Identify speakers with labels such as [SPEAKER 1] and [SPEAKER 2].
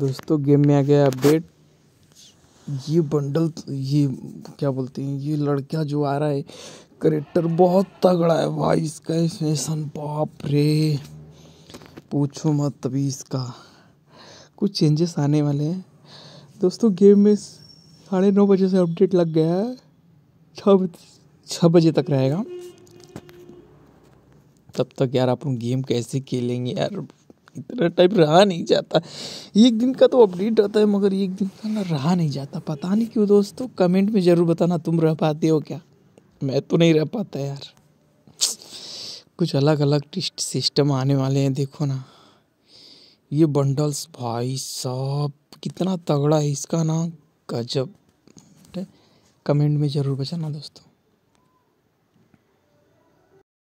[SPEAKER 1] दोस्तों गेम में आ गया अपडेट ये बंडल ये क्या बोलते हैं ये लड़का जो आ रहा है करेक्टर बहुत तगड़ा है भाई इसका फैशन बाप रे पूछो मत तभी इसका कुछ चेंजेस आने वाले हैं दोस्तों गेम में साढ़े नौ बजे से अपडेट लग गया है छः छः बजे तक रहेगा तब तक यार अपन गेम कैसे खेलेंगे यार इतना टाइम रहा नहीं जाता एक दिन का तो अपडेट होता है मगर एक दिन का ना रहा नहीं जाता पता नहीं क्यों दोस्तों कमेंट में ज़रूर बताना तुम रह पाते हो क्या मैं तो नहीं रह पाता यार कुछ अलग अलग टिस्ट सिस्टम आने वाले हैं देखो ना ये बंडल्स भाई साहब कितना तगड़ा है इसका ना गजब कमेंट में ज़रूर बचाना दोस्तों